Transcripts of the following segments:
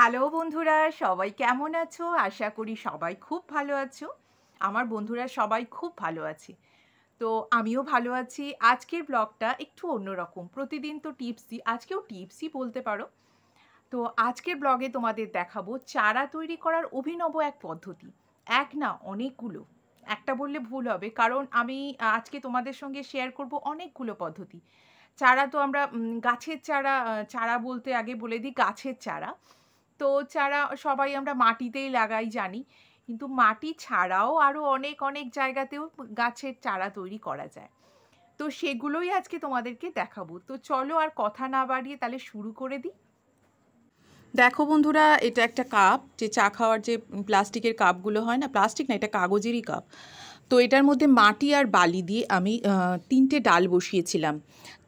Hello বন্ধুরা সবাই কেমন আছো আশা করি সবাই খুব ভালো আছো আমার বন্ধুরা সবাই খুব ভালো আছে তো আমিও ভালো আছি আজকের ব্লগটা একটু অন্যরকম প্রতিদিন তো টিপস দিই আজকেও টিপসই বলতে পারো তো আজকের ব্লগে তোমাদের দেখাবো চারা তৈরি করার অভিনব এক পদ্ধতি এক না অনেকগুলো একটা বললে ভুল হবে কারণ আমি আজকে তোমাদের সঙ্গে শেয়ার করব অনেকগুলো পদ্ধতি চারা তো আমরা গাছের চারা চারা বলতে আগে বলে দিই গাছের চারা তো চারা সবাই আমরা মাটিতেই লাগাই জানি কিন্তু মাটি ছাড়াও আরও অনেক অনেক জায়গাতেও গাছের চারা তৈরি করা যায় তো সেগুলোই আজকে তোমাদেরকে দেখাবো তো চলো আর কথা না বাড়িয়ে তাহলে শুরু করে দিই দেখো বন্ধুরা এটা একটা কাপ যে চা খাওয়ার যে প্লাস্টিকের কাপগুলো হয় না প্লাস্টিক না এটা কাগজেরই কাপ তো এটার মধ্যে মাটি আর বালি দিয়ে আমি তিনটে ডাল বসিয়েছিলাম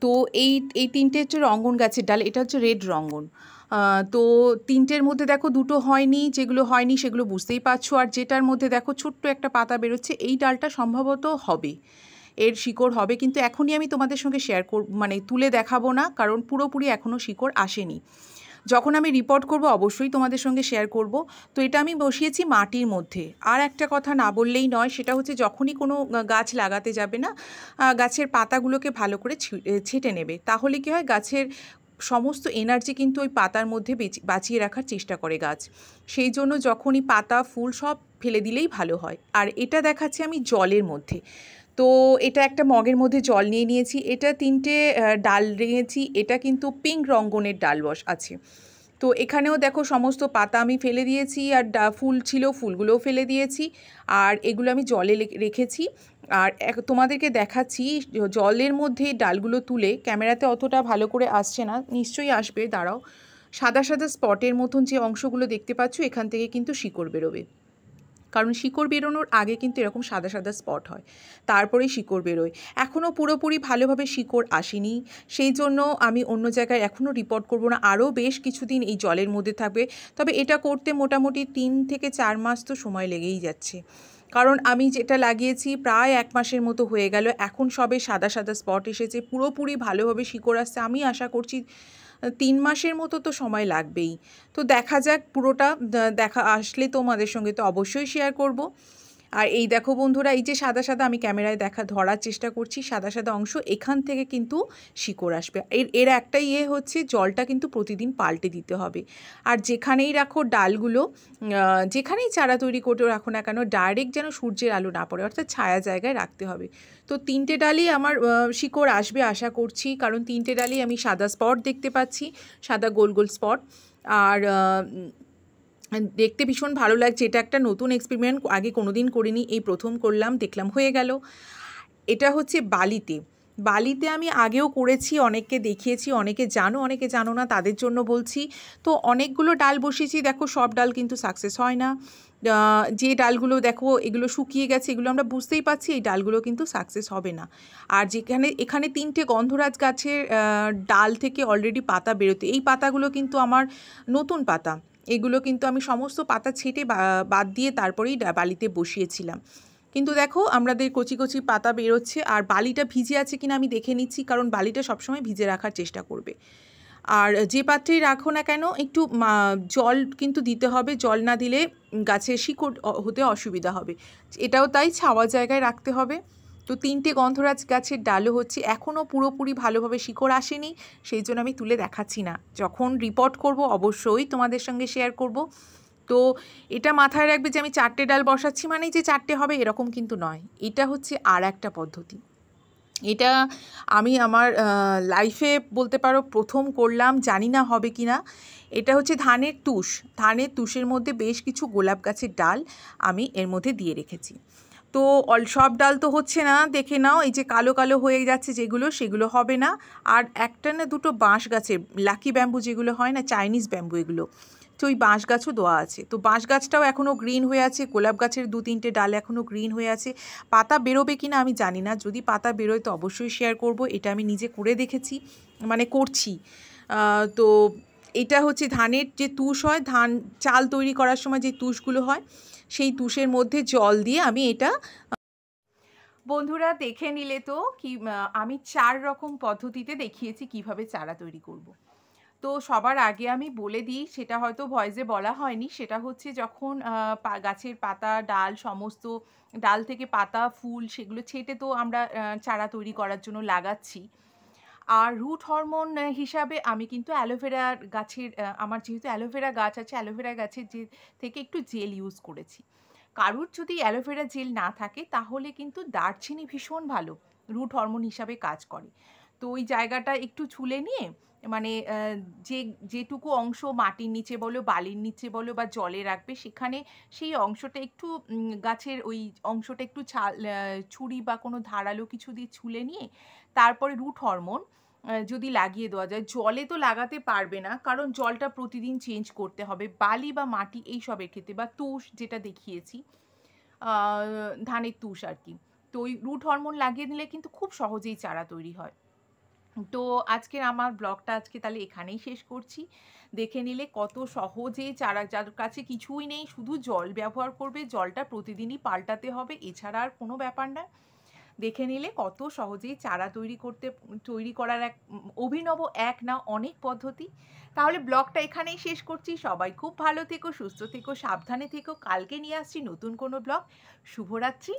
তো এই এই তিনটে হচ্ছে রঙ্গন গাছের ডাল এটা হচ্ছে রেড রঙ্গন তো তিনটের মধ্যে দেখো দুটো হয়নি যেগুলো হয়নি সেগুলো বুঝতেই পারছো আর যেটার মধ্যে দেখো ছোট্ট একটা পাতা বেরোচ্ছে এই ডালটা সম্ভবত হবে এর শিকড় হবে কিন্তু এখনই আমি তোমাদের সঙ্গে শেয়ার কর মানে তুলে দেখাবো না কারণ পুরোপুরি এখনও শিকড় আসেনি যখন আমি রিপোর্ট করব অবশ্যই তোমাদের সঙ্গে শেয়ার করব তো এটা আমি বসিয়েছি মাটির মধ্যে আর একটা কথা না বললেই নয় সেটা হচ্ছে যখনই কোনো গাছ লাগাতে যাবে না গাছের পাতাগুলোকে ভালো করে ছেটে নেবে তাহলে কি হয় গাছের সমস্ত এনার্জি কিন্তু ওই পাতার মধ্যে বাঁচিয়ে রাখার চেষ্টা করে গাছ সেই জন্য যখনই পাতা ফুল সব ফেলে দিলেই ভালো হয় আর এটা দেখাচ্ছি আমি জলের মধ্যে তো এটা একটা মগের মধ্যে জল নিয়ে নিয়েছি এটা তিনটে ডাল নিয়েছি এটা কিন্তু পিঙ্ক রঙ্গনের ডাল বস আছে তো এখানেও দেখো সমস্ত পাতা আমি ফেলে দিয়েছি আর ফুল ছিল ফুলগুলোও ফেলে দিয়েছি আর এগুলো আমি জলে রেখেছি আর তোমাদেরকে দেখাচ্ছি জলের মধ্যে ডালগুলো তুলে ক্যামেরাতে অতটা ভালো করে আসছে না নিশ্চয়ই আসবে দাঁড়াও সাদা সাদা স্পটের মতন যে অংশগুলো দেখতে পাচ্ছ এখান থেকে কিন্তু শিকড় বেরোবে কারণ শিকড় বেরোনোর আগে কিন্তু এরকম সাদা সাদা স্পট হয় তারপরে শিকড় বেরোয় এখনও পুরোপুরি ভালোভাবে শিকড় আসেনি সেই জন্য আমি অন্য জায়গায় এখনও রিপোর্ট করব না আরও বেশ কিছুদিন এই জলের মধ্যে থাকবে তবে এটা করতে মোটামুটি তিন থেকে চার মাস তো সময় লেগেই যাচ্ছে কারণ আমি যেটা লাগিয়েছি প্রায় এক মাসের মতো হয়ে গেল এখন সবে সাদা সাদা স্পট এসেছে পুরোপুরি ভালোভাবে শিকড় আসছে আমি আশা করছি তিন মাসের মতো তো সময় লাগবেই তো দেখা যাক পুরোটা দেখা আসলে তোমাদের সঙ্গে তো অবশ্যই শেয়ার করব আর এই দেখো বন্ধুরা এই যে সাদা সাদা আমি ক্যামেরায় দেখা ধরার চেষ্টা করছি সাদা সাদা অংশ এখান থেকে কিন্তু শিকড় আসবে এর এর একটা ইয়ে হচ্ছে জলটা কিন্তু প্রতিদিন পাল্টে দিতে হবে আর যেখানেই রাখো ডালগুলো যেখানেই চারা তৈরি করতে রাখো না কেন ডাইরেক্ট যেন সূর্যের আলো না পড়ে অর্থাৎ ছায়া জায়গায় রাখতে হবে তো তিনটে ডালই আমার শিকড় আসবে আশা করছি কারণ তিনটে ডালই আমি সাদা স্পট দেখতে পাচ্ছি সাদা গোল গোল স্পট আর দেখতে ভীষণ ভালো লাগছে এটা একটা নতুন এক্সপেরিমেন্ট আগে কোনো দিন করিনি এই প্রথম করলাম দেখলাম হয়ে গেল এটা হচ্ছে বালিতে বালিতে আমি আগেও করেছি অনেককে দেখিয়েছি অনেকে জানো অনেকে জানো না তাদের জন্য বলছি তো অনেকগুলো ডাল বসিয়েছি দেখো সব ডাল কিন্তু সাকসেস হয় না যে ডালগুলো দেখো এগুলো শুকিয়ে গেছে এগুলো আমরা বুঝতেই পারছি এই ডালগুলো কিন্তু সাকসেস হবে না আর যেখানে এখানে তিনটে গন্ধরাজ গাছের ডাল থেকে অলরেডি পাতা বেরোতে এই পাতাগুলো কিন্তু আমার নতুন পাতা এগুলো কিন্তু আমি সমস্ত পাতা ছেটে বাদ দিয়ে তারপরেই বালিতে বসিয়েছিলাম কিন্তু দেখো আমাদের কচি কচি পাতা বেরোচ্ছে আর বালিটা ভিজে আছে কিনা আমি দেখে নিচ্ছি কারণ বালিটা সবসময় ভিজে রাখার চেষ্টা করবে আর যে পাত্রেই রাখো না কেন একটু জল কিন্তু দিতে হবে জল না দিলে গাছে শিকড় হতে অসুবিধা হবে এটাও তাই ছাওয়া জায়গায় রাখতে হবে তো তিনটে গন্ধরাজ গাছের ডালও হচ্ছে এখনও পুরোপুরি ভালোভাবে শিকড় আসেনি সেই জন্য আমি তুলে দেখাচ্ছি না যখন রিপোর্ট করব অবশ্যই তোমাদের সঙ্গে শেয়ার করব তো এটা মাথায় রাখবে যে আমি চারটে ডাল বসাচ্ছি মানেই যে চারটে হবে এরকম কিন্তু নয় এটা হচ্ছে আর একটা পদ্ধতি এটা আমি আমার লাইফে বলতে পারো প্রথম করলাম জানি না হবে কি না এটা হচ্ছে ধানের তুষ ধানের তুষের মধ্যে বেশ কিছু গোলাপ গাছের ডাল আমি এর মধ্যে দিয়ে রেখেছি তো অল সব ডাল তো হচ্ছে না দেখে নাও এই যে কালো কালো হয়ে যাচ্ছে যেগুলো সেগুলো হবে না আর একটা না দুটো বাঁশ গাছের লাকি ব্যাম্বু যেগুলো হয় না চাইনিজ ব্যাম্বু এগুলো তো ওই বাঁশ গাছও দেওয়া আছে তো বাঁশ গাছটাও এখনও গ্রিন হয়ে আছে গোলাপ গাছের দু তিনটে ডাল এখনও গ্রিন হয়ে আছে পাতা বেরোবে কি না আমি জানি না যদি পাতা বেরোয় তো অবশ্যই শেয়ার করব এটা আমি নিজে করে দেখেছি মানে করছি তো এটা হচ্ছে ধানের যে তুষ হয় ধান চাল তৈরি করার সময় যে তুষগুলো হয় সেই তুষের মধ্যে জল দিয়ে আমি এটা বন্ধুরা দেখে নিলে তো কি আমি চার রকম পদ্ধতিতে দেখিয়েছি কিভাবে চারা তৈরি করব। তো সবার আগে আমি বলে দিই সেটা হয়তো ভয়েসে বলা হয়নি সেটা হচ্ছে যখন গাছের পাতা ডাল সমস্ত ডাল থেকে পাতা ফুল সেগুলো ছেটে তো আমরা চারা তৈরি করার জন্য লাগাচ্ছি আর রুট হরমোন হিসাবে আমি কিন্তু অ্যালোভেরা গাছের আমার যেহেতু অ্যালোভেরা গাছ আছে অ্যালোভেরা গাছের যে থেকে একটু জেল ইউজ করেছি কারুর যদি অ্যালোভেরা জেল না থাকে তাহলে কিন্তু দারচিনি ভীষণ ভালো রুট হরমোন হিসাবে কাজ করে তো ওই জায়গাটা একটু ছুলে নিয়ে মানে যে যেটুকু অংশ মাটির নিচে বলো বালির নিচে বলো বা জলে রাখবে সেখানে সেই অংশটা একটু গাছের ওই অংশটা একটু ছাল ছুরি বা কোনো ধারালো কিছু দিয়ে ছুলে নিয়ে তারপরে রুট হরমোন যদি লাগিয়ে দেওয়া যায় জলে তো লাগাতে পারবে না কারণ জলটা প্রতিদিন চেঞ্জ করতে হবে বালি বা মাটি এই সবের ক্ষেত্রে বা তুষ যেটা দেখিয়েছি ধানের তুষ আর কি তো ওই রুট হরমোন লাগিয়ে দিলে কিন্তু খুব সহজেই চারা তৈরি হয় তো আজকের আমার ব্লগটা আজকে তাহলে এখানেই শেষ করছি দেখে নিলে কত সহজে চারা যার কাছে কিছুই নেই শুধু জল ব্যবহার করবে জলটা প্রতিদিনই পাল্টাতে হবে এছাড়া আর কোনো ব্যাপার না দেখে নিলে কত সহজেই চারা তৈরি করতে তৈরি করার এক অভিনব এক না অনেক পদ্ধতি তাহলে ব্লগটা এখানেই শেষ করছি সবাই খুব ভালো থেকো সুস্থ থেকো সাবধানে থেকো কালকে নিয়ে আসছি নতুন কোনো ব্লগ শুভরাত্রি